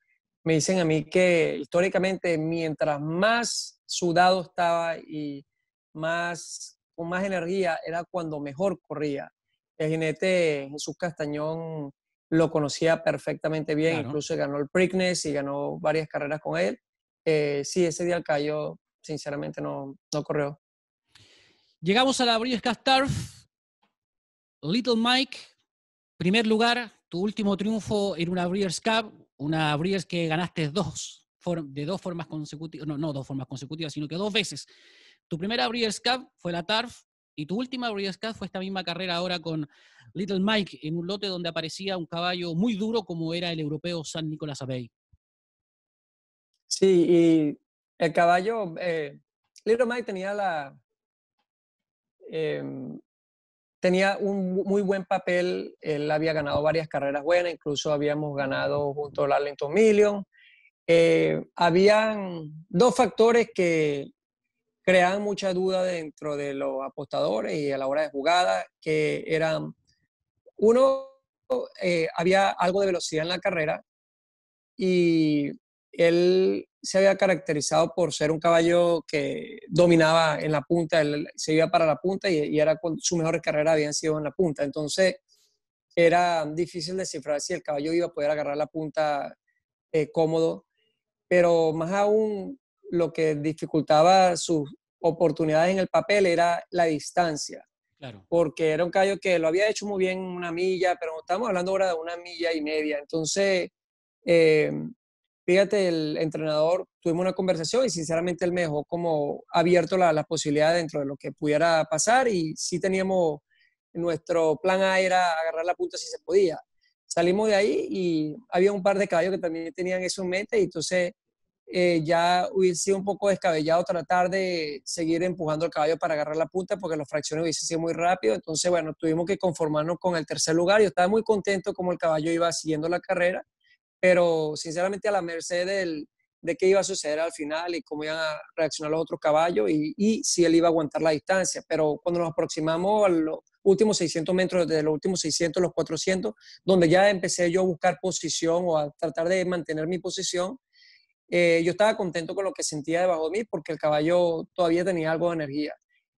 me dicen a mí que históricamente mientras más sudado estaba y más con más energía era cuando mejor corría. El jinete Jesús Castañón lo conocía perfectamente bien, incluso ganó el Preakness y ganó varias carreras con él. Eh, sí, ese día el Cayo sinceramente no corrió. Llegamos a la Cup Turf. Little Mike, primer lugar, tu último triunfo en una Breeders' Cup, una Breeders que ganaste dos, de dos formas consecutivas, no, no dos formas consecutivas, sino que dos veces. Tu primera Breeders' Cup fue la TARF y tu última Breeders' Cup fue esta misma carrera ahora con Little Mike en un lote donde aparecía un caballo muy duro como era el europeo San Nicolás Abey. Sí, y el caballo, eh, Little Mike tenía la, Em, tenía un muy buen papel, él había ganado varias carreras buenas, incluso habíamos ganado junto al Arlington Million. Eh, habían dos factores que creaban mucha duda dentro de los apostadores y a la hora de jugada, que eran, uno, eh, había algo de velocidad en la carrera y él se había caracterizado por ser un caballo que dominaba en la punta, se iba para la punta y, era con, sus mejores carreras habían sido en la punta. Entonces era difícil descifrar si el caballo iba a poder agarrar la punta eh, cómodo, pero más aún lo que dificultaba sus oportunidades en el papel era la distancia. Porque era un caballo que lo había hecho muy bien una milla, pero estamos hablando ahora de una milla y media. Entonces, eh, fíjate, el entrenador, tuvimos una conversación y sinceramente él me dejó como abierto la, la posibilidad dentro de lo que pudiera pasar y sí teníamos, nuestro plan A era agarrar la punta si se podía. Salimos de ahí y había un par de caballos que también tenían eso en mente y entonces eh, ya hubiese sido un poco descabellado tratar de seguir empujando el caballo para agarrar la punta porque los fracciones hubiesen sido muy rápido. Entonces, bueno, tuvimos que conformarnos con el tercer lugar. Yo estaba muy contento como el caballo iba siguiendo la carrera pero sinceramente a la merced del, de qué iba a suceder al final y cómo iban a reaccionar los otros caballos y, si él iba a aguantar la distancia. Pero cuando nos aproximamos a los últimos 600 metros, desde los últimos 600 los 400, donde ya empecé yo a buscar posición o a tratar de mantener mi posición, eh, yo estaba contento con lo que sentía debajo de mí porque el caballo todavía tenía algo de energía.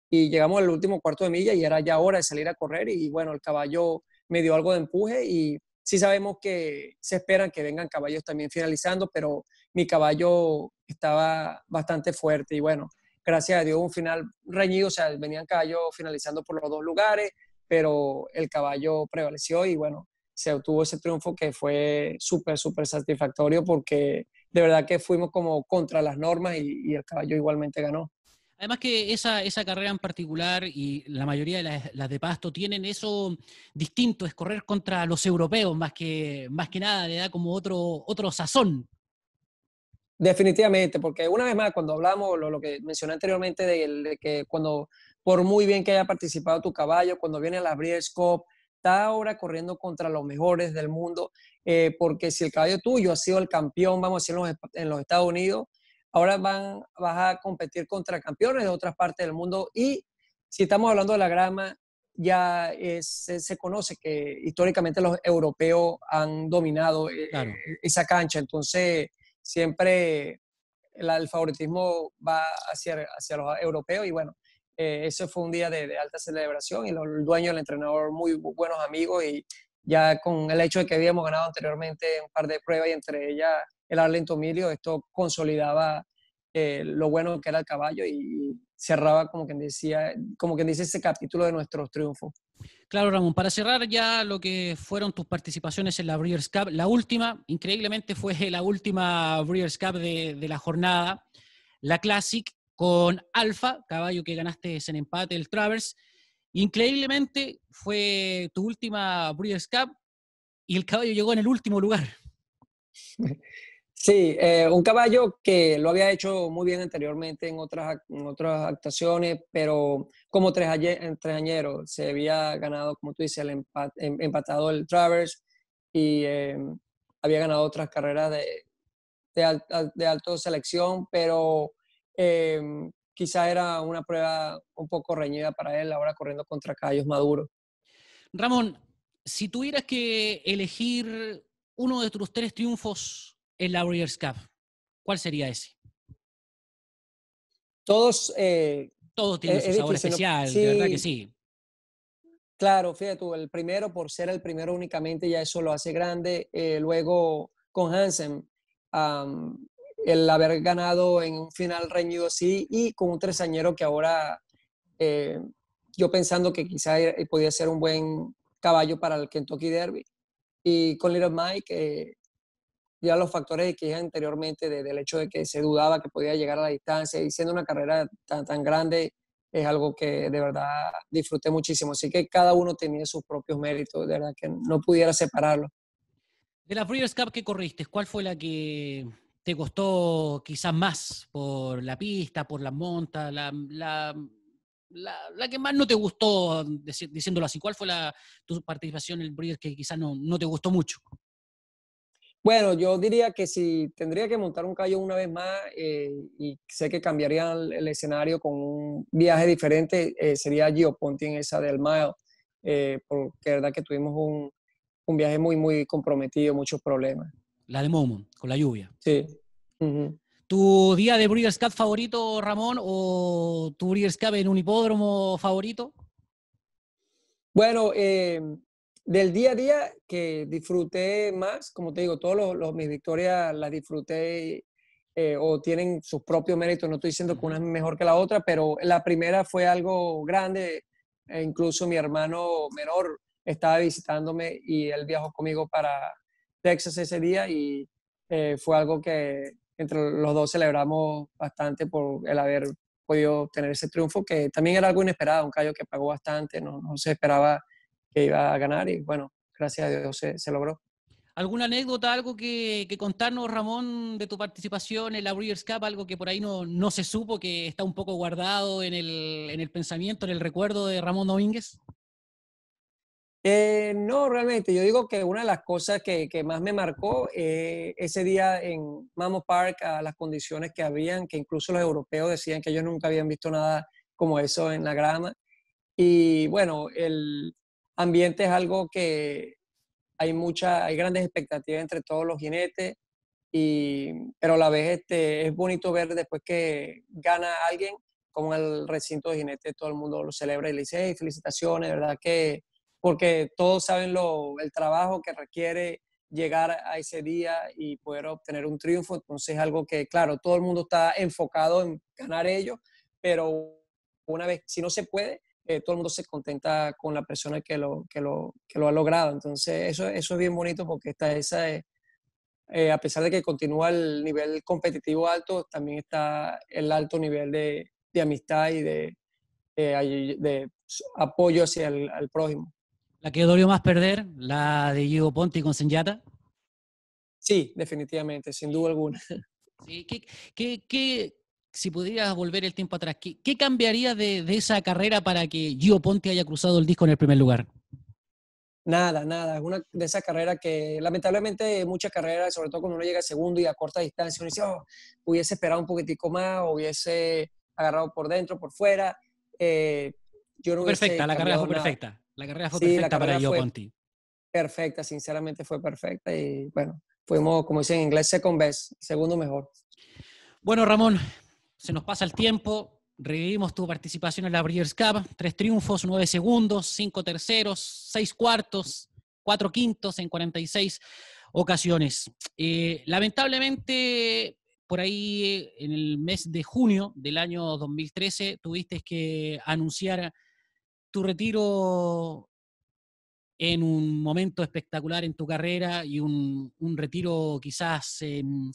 Y llegamos al último cuarto de milla y era ya hora de salir a correr y bueno, el caballo me dio algo de empuje y sí sabemos que se esperan que vengan caballos también finalizando, pero mi caballo estaba bastante fuerte y bueno, gracias a Dios un final reñido, o sea, venían caballos finalizando por los dos lugares, pero el caballo prevaleció y bueno, se obtuvo ese triunfo que fue súper, súper satisfactorio porque de verdad que fuimos como contra las normas y, y el caballo igualmente ganó. Además que esa, esa, carrera en particular y la mayoría de las, de Pasto tienen eso distinto, es correr contra los europeos más que, más que nada, le da como otro, otro sazón. Definitivamente, porque una vez más, cuando hablamos, lo, que mencioné anteriormente, de, que cuando, por muy bien que haya participado tu caballo, cuando viene la Breeders' Cup, está ahora corriendo contra los mejores del mundo, eh, porque si el caballo tuyo ha sido el campeón, vamos a decir, en los Estados Unidos, ahora van, vas a competir contra campeones de otras partes del mundo y si estamos hablando de la grama, ya eh, se, conoce que históricamente los europeos han dominado eh, eh, esa cancha, entonces siempre el favoritismo va hacia, hacia los europeos y bueno, ese fue un día de, alta celebración y los, el dueño, el entrenador, muy buenos amigos y ya con el hecho de que habíamos ganado anteriormente un par de pruebas y entre ellas el Arlento Milio, esto consolidaba eh, lo bueno que era el caballo y cerraba, como quien, decía, como quien dice, ese capítulo de nuestros triunfos. Claro, Ramón, para cerrar ya lo que fueron tus participaciones en la Breeders' Cup, la última, increíblemente fue la última Breeders' Cup de, de la jornada, la Classic con Alfa, caballo que ganaste en empate, el Travers. Increíblemente fue tu última Breeders' Cup y el caballo llegó en el último lugar. Sí, eh, un caballo que lo había hecho muy bien anteriormente en otras, otras actuaciones, pero como tres tresañero se había ganado, como tú dices, el em, empatado el Travers y eh, había ganado otras carreras de, alto selección, pero eh, quizá era una prueba un poco reñida para él ahora corriendo contra caballos maduros. Ramón, si tuvieras que elegir uno de tus tres triunfos el laurier's Cup? ¿Cuál sería ese? Todos. Eh, Todos tienen su sabor especial, de verdad que sí. Claro, fíjate tú, el primero, por ser el primero únicamente, ya eso lo hace grande. Eh, luego, con Hansen, el haber ganado en un final reñido así y con un tresañero que ahora eh, yo pensando que quizá podía ser un buen caballo para el Kentucky Derby. Y con Little Mike, ya los factores que dije anteriormente del hecho de que se dudaba que podía llegar a la distancia y siendo una carrera tan, grande es algo que de verdad disfruté muchísimo. Así que cada uno tenía sus propios méritos, de verdad que no pudiera separarlo De la Breeders' Cup que corriste, ¿cuál fue la que te costó quizás más por la pista, por la, la, la, que más no te gustó, diciéndolo así? ¿Cuál fue tu participación en el Breeders que quizás no, no te gustó mucho? Bueno, yo diría que si tendría que montar un callo una vez más eh, y sé que cambiaría el, escenario con un viaje diferente, eh, sería Gio Ponti en esa del Mayo. Eh, porque la verdad que tuvimos un, viaje muy, muy comprometido, muchos problemas. La de Momon, con la lluvia. Sí. ¿Tu día de Breeders' Cup favorito, Ramón, o tu Breeders' Cup en un hipódromo favorito? Bueno, eh, del día a día que disfruté más, como te digo, todas los, mis victorias las disfruté eh, o tienen sus propios méritos. No estoy diciendo que una es mejor que la otra, pero la primera fue algo grande. E incluso mi hermano menor estaba visitándome y él viajó conmigo para Texas ese día y eh, fue algo que entre los dos celebramos bastante por el haber podido tener ese triunfo, que también era algo inesperado, un callo que pagó bastante, no, no se esperaba que iba a ganar y bueno, gracias a Dios se, se logró. ¿Alguna anécdota, algo que, que, contarnos, Ramón, de tu participación en la Breeders' Cup? Algo que por ahí no, no se supo, que está un poco guardado en el, en el pensamiento, en el recuerdo de Ramón Domínguez. Eh, no, realmente, yo digo que una de las cosas que, que más me marcó eh, ese día en Mamo Park, a las condiciones que habían, que incluso los europeos decían que ellos nunca habían visto nada como eso en la grama. Y bueno, el, ambiente es algo que hay mucha, hay grandes expectativas entre todos los jinetes, y, pero a la vez este, es bonito ver después que gana alguien, como el recinto de jinetes todo el mundo lo celebra y le dice, hey, felicitaciones, ¿verdad? que Porque todos saben lo, el trabajo que requiere llegar a ese día y poder obtener un triunfo. Entonces es algo que, claro, todo el mundo está enfocado en ganar ellos, pero una vez, si no se puede, todo el mundo se contenta con la persona que lo, que lo, lo ha logrado. Entonces, eso, eso es bien bonito porque está esa, eh, eh, a pesar de que continúa el nivel competitivo alto, también está el alto nivel de, amistad y de, apoyo hacia el al prójimo. ¿La que dolió más perder? ¿La de Diego Ponti con Senyata? Sí, definitivamente, sin duda alguna. Sí, ¿qué, qué si pudieras volver el tiempo atrás, ¿qué, cambiaría de, esa carrera para que Gio Ponte haya cruzado el disco en el primer lugar? Nada, nada. Es una de esas carreras que, lamentablemente, muchas carreras, sobre todo cuando uno llega a segundo y a corta distancia, uno dice, oh, hubiese esperado un poquitico más, hubiese agarrado por dentro, por fuera. Eh, yo perfecta, la carrera fue perfecta. La carrera fue perfecta para Gio Ponti. Perfecta, sinceramente fue perfecta. Y bueno, fuimos, como dicen en inglés, second best, segundo mejor. Bueno, Ramón, se nos pasa el tiempo. Revivimos tu participación en la Breeders' Cup. Tres triunfos, nueve segundos, cinco terceros, seis cuartos, cuatro quintos en 46 ocasiones. Eh, lamentablemente, por ahí eh, en el mes de junio del año 2013 tuviste que anunciar tu retiro en un momento espectacular en tu carrera y un, retiro quizás em,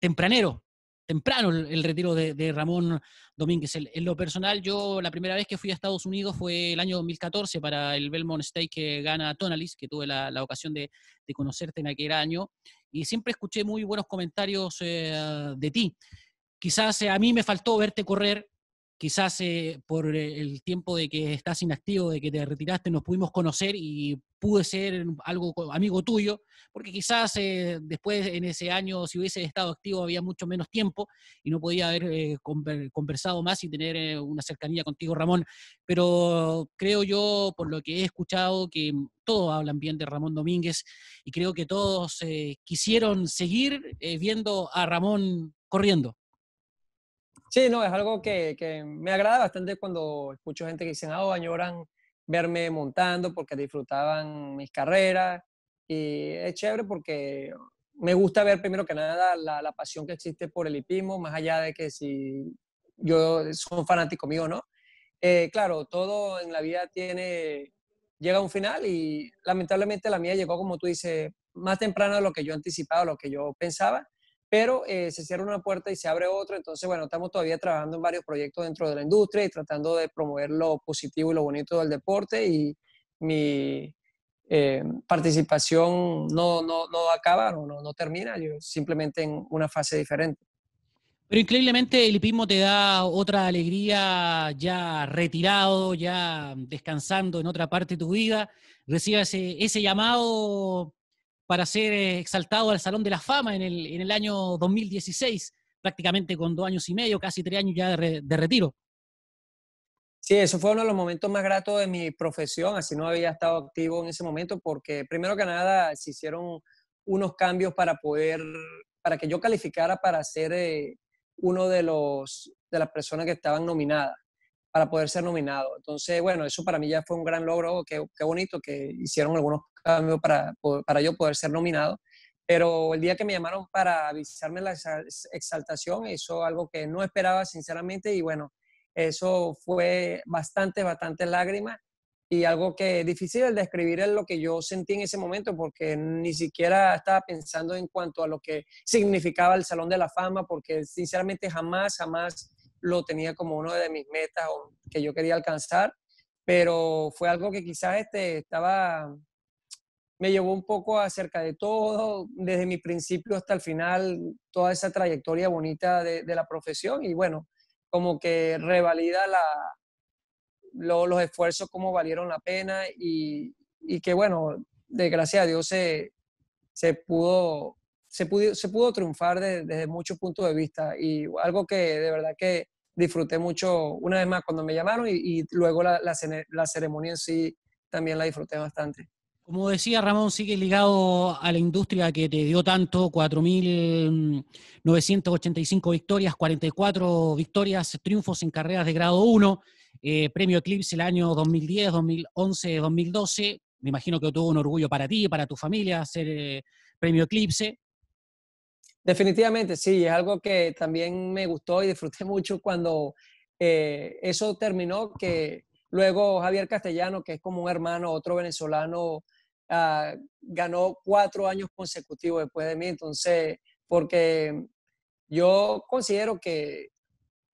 tempranero temprano el, retiro de, Ramón Domínguez. en lo personal, yo la primera vez que fui a Estados Unidos fue el año 2014 para el Belmont State que gana Tonalis, que tuve la, ocasión de, conocerte en aquel año, y siempre escuché muy buenos comentarios eh, de ti. Quizás eh, a mí me faltó verte correr, quizás eh, por eh, el tiempo de que estás inactivo, de que te retiraste, nos pudimos conocer y pude ser algo amigo tuyo, porque quizás eh, después en ese año, si hubiese estado activo, había mucho menos tiempo y no podía haber conversado más y tener una cercanía contigo, Ramón. Pero creo yo, por lo que he escuchado, que todos hablan bien de Ramón Domínguez y creo que todos quisieron seguir viendo a Ramón corriendo. Sí, no, es algo que, me agrada bastante cuando escucho gente que dicen, ah, oh, añoran verme montando porque disfrutaban mis carreras. Y es chévere porque me gusta ver primero que nada la, pasión que existe por el hipismo, más allá de que si yo un fanático mío, ¿no? Eh, claro, todo en la vida tiene, llega a un final y lamentablemente la mía llegó, como tú dices, más temprano de lo que yo anticipaba, lo que yo pensaba pero eh, se cierra una puerta y se abre otra. Entonces, bueno, estamos todavía trabajando en varios proyectos dentro de la industria y tratando de promover lo positivo y lo bonito del deporte y mi eh, participación no, no, no acaba, no, no, termina, yo simplemente en una fase diferente. Pero increíblemente el hipismo te da otra alegría ya retirado, ya descansando en otra parte de tu vida. Recibes ese llamado para ser eh, exaltado al Salón de la Fama en el, en el año 2016, prácticamente con dos años y medio, casi tres años ya de, retiro. Sí, eso fue uno de los momentos más gratos de mi profesión, así no había estado activo en ese momento, porque primero que nada se hicieron unos cambios para poder, para que yo calificara para ser eh, uno de los, de las personas que estaban nominadas, para poder ser nominado. Entonces, bueno, eso para mí ya fue un gran logro, qué, qué bonito que hicieron algunos para, para yo poder ser nominado. Pero el día que me llamaron para avisarme la exaltación, hizo algo que no esperaba, sinceramente, y bueno, eso fue bastante, bastante lágrima, y algo que es difícil de describir es lo que yo sentí en ese momento, porque ni siquiera estaba pensando en cuanto a lo que significaba el Salón de la Fama, porque sinceramente jamás, jamás lo tenía como uno de mis metas o que yo quería alcanzar, pero fue algo que quizás este, estaba me llevó un poco acerca de todo, desde mi principio hasta el final, toda esa trayectoria bonita de, la profesión y bueno, como que revalida la, los esfuerzos, cómo valieron la pena y, que bueno, de gracias a Dios se, pudo, se, se pudo triunfar desde muchos puntos de vista y algo que de verdad que disfruté mucho una vez más cuando me llamaron y, luego la ceremonia en sí también la disfruté bastante. Como decía Ramón, sigue ligado a la industria que te dio tanto, 4.985 victorias, 44 victorias, triunfos en carreras de grado 1, eh, premio Eclipse el año 2010, 2011, 2012. Me imagino que tuvo un orgullo para ti, para tu familia, ser eh, premio Eclipse. Definitivamente, sí, es algo que también me gustó y disfruté mucho cuando eh, eso terminó, que luego Javier Castellano, que es como un hermano, otro venezolano, Ah, ganó cuatro años consecutivos después de mí, entonces, porque yo considero que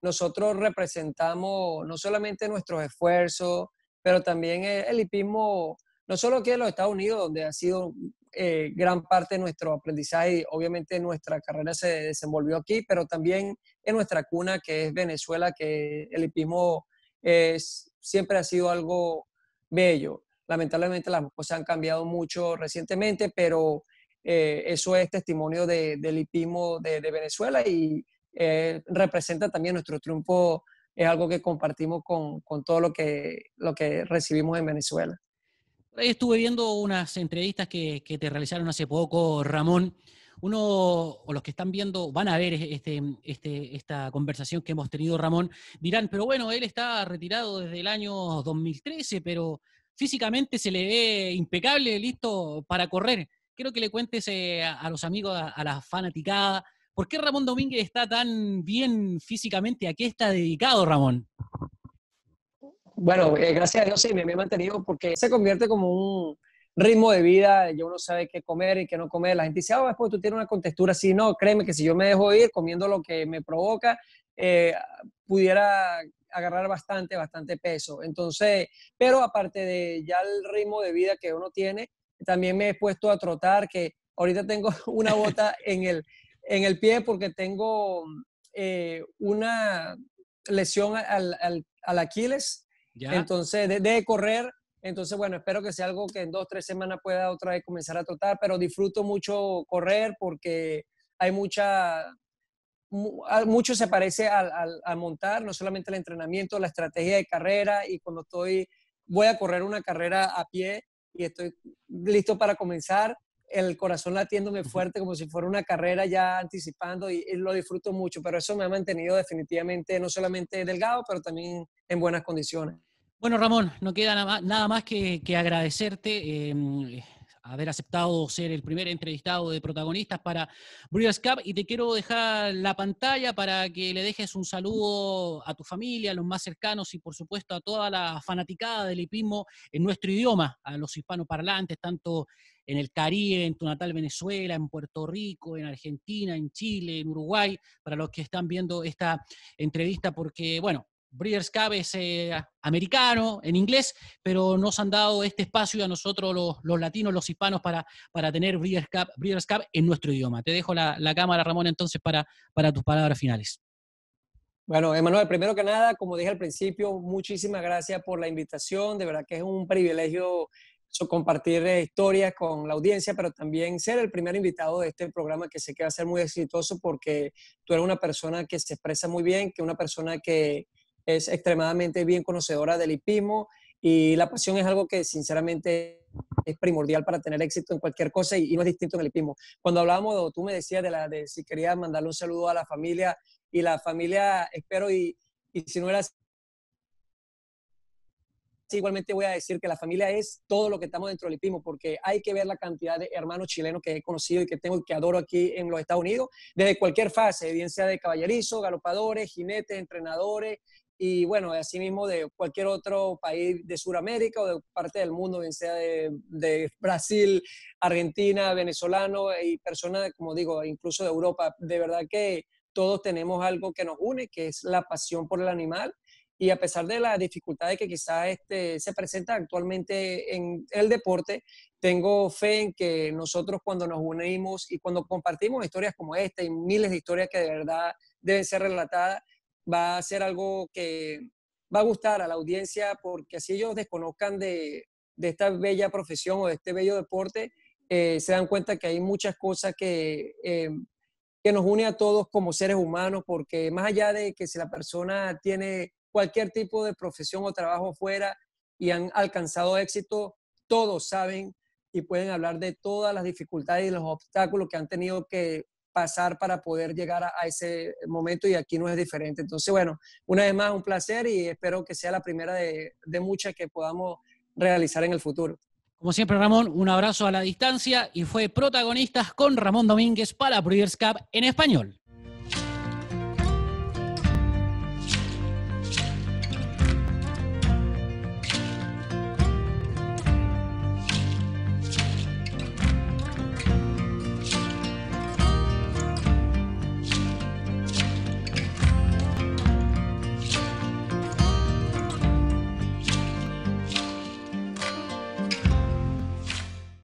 nosotros representamos no solamente nuestros esfuerzos, pero también el, hipismo, no solo aquí en los Estados Unidos, donde ha sido eh, gran parte de nuestro aprendizaje obviamente nuestra carrera se desenvolvió aquí, pero también en nuestra cuna que es Venezuela, que el hipismo es, siempre ha sido algo bello. Lamentablemente las cosas han cambiado mucho recientemente, pero eh, eso es testimonio de, del hipismo de, Venezuela y eh, representa también nuestro triunfo, es algo que compartimos con, todo lo que, lo que recibimos en Venezuela. Estuve viendo unas entrevistas que, que te realizaron hace poco, Ramón. Uno, o los que están viendo, van a ver este, este esta conversación que hemos tenido, Ramón, dirán, pero bueno, él está retirado desde el año 2013, pero físicamente se le ve impecable, listo para correr. Quiero que le cuentes eh, a los amigos, a, las fanaticadas, ¿por qué Ramón Domínguez está tan bien físicamente? ¿A qué está dedicado Ramón? Bueno, eh, gracias a Dios sí, me, he mantenido porque se convierte como un, ritmo de vida, Yo uno sabe qué comer y qué no comer. La gente dice, ah, oh, tú tienes una contextura así. No, créeme que si yo me dejo ir comiendo lo que me provoca, eh, pudiera agarrar bastante, bastante peso. Entonces, pero aparte de ya el ritmo de vida que uno tiene, también me he puesto a trotar, que ahorita tengo una bota en el, en el pie porque tengo eh, una lesión al, Aquiles, entonces de, de correr. Entonces, bueno, espero que sea algo que en dos, tres semanas pueda otra vez comenzar a trotar, pero disfruto mucho correr porque hay mucha mucho se parece al, montar, no solamente el entrenamiento, la estrategia de carrera y cuando estoy, voy a correr una carrera a pie y estoy listo para comenzar, el corazón latiéndome fuerte como si fuera una carrera ya anticipando y, lo disfruto mucho, pero eso me ha mantenido definitivamente no solamente delgado, pero también en buenas condiciones. Bueno, Ramón, no queda nada más, que, que, agradecerte. Eh, haber aceptado ser el primer entrevistado de protagonistas para Brewers Cup y te quiero dejar la pantalla para que le dejes un saludo a tu familia, a los más cercanos y por supuesto a toda la fanaticada del hipismo en nuestro idioma, a los hispanoparlantes, tanto en el Caribe, en tu natal Venezuela, en Puerto Rico, en Argentina, en Chile, en Uruguay, para los que están viendo esta entrevista, porque bueno, Breeders' Cup es eh, americano, en inglés, pero nos han dado este espacio a nosotros los, latinos, los hispanos, para, para tener Breeders' Cup, en nuestro idioma. Te dejo la, cámara, Ramón, entonces, para, para tus palabras finales. Bueno, Emanuel, primero que nada, como dije al principio, muchísimas gracias por la invitación. De verdad que es un privilegio compartir eh, historias con la audiencia, pero también ser el primer invitado de este programa que sé que va a ser muy exitoso porque tú eres una persona que se expresa muy bien, que una persona que, es extremadamente bien conocedora del hipismo y la pasión es algo que sinceramente es primordial para tener éxito en cualquier cosa y, no es distinto en el hipismo. Cuando hablábamos, tú me decías de, la, de si querías mandarle un saludo a la familia y la familia, espero y, si no eras igualmente voy a decir que la familia es todo lo que estamos dentro del hipismo, porque hay que ver la cantidad de hermanos chilenos que he conocido y que tengo y que adoro aquí en los Estados Unidos, desde cualquier fase, bien sea de caballerizo, galopadores, jinetes, entrenadores, y bueno, asimismo de cualquier otro país de Sudamérica o de parte del mundo, bien sea de, Brasil, Argentina, venezolano y personas, como digo, incluso de Europa. De verdad que todos tenemos algo que nos une, que es la pasión por el animal. Y a pesar de las dificultades que quizás este, se presenta actualmente en el deporte, tengo fe en que nosotros cuando nos unimos y cuando compartimos historias como esta y miles de historias que de verdad deben ser relatadas, va a ser algo que va a gustar a la audiencia porque si ellos desconozcan de, esta bella profesión o de este bello deporte, eh, se dan cuenta que hay muchas cosas que, eh, que nos une a todos como seres humanos, porque más allá de que si la persona tiene cualquier tipo de profesión o trabajo fuera y han alcanzado éxito, todos saben y pueden hablar de todas las dificultades y los obstáculos que han tenido que pasar para poder llegar a, ese momento y aquí no es diferente. Entonces, bueno, una vez más un placer y espero que sea la primera de, muchas que podamos realizar en el futuro. Como siempre, Ramón, un abrazo a la distancia y fue protagonistas con Ramón Domínguez para Breeders' Cup en español.